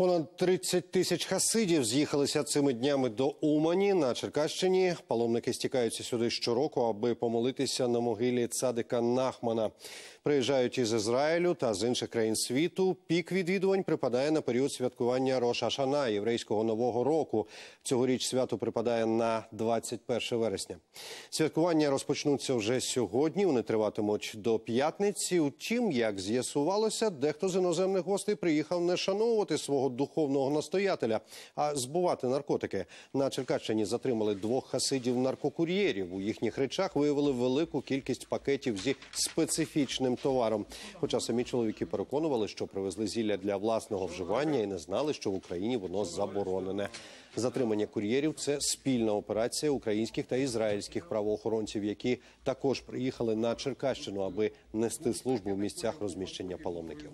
Понад 30 тисяч хасидів з'їхалися цими днями до Умані на Черкащині. Паломники стікаються сюди щороку, аби помолитися на могилі цадика Нахмана. Приїжджають із Ізраїлю та з інших країн світу. Пік відвідувань припадає на період святкування Роша Шана єврейського нового року. Цьогоріч свято припадає на 21 вересня. Святкування розпочнуться вже сьогодні. Вони триватимуть до п'ятниці. Утім, як з'ясувалося, дехто з іноземних гостей приїхав не шановувати свого духовного настоятеля, а збувати наркотики на Черкащині затримали двох хасидів наркокур'єрів. У їхніх речах виявили велику кількість пакетів зі специфічним товаром. Хоча самі чоловіки переконували, що привезли зілля для власного вживання і не знали, що в Україні воно заборонене. Затримання кур'єрів це спільна операція українських та ізраїльських правоохоронців, які також приїхали на Черкащину, аби нести службу в місцях розміщення паломників.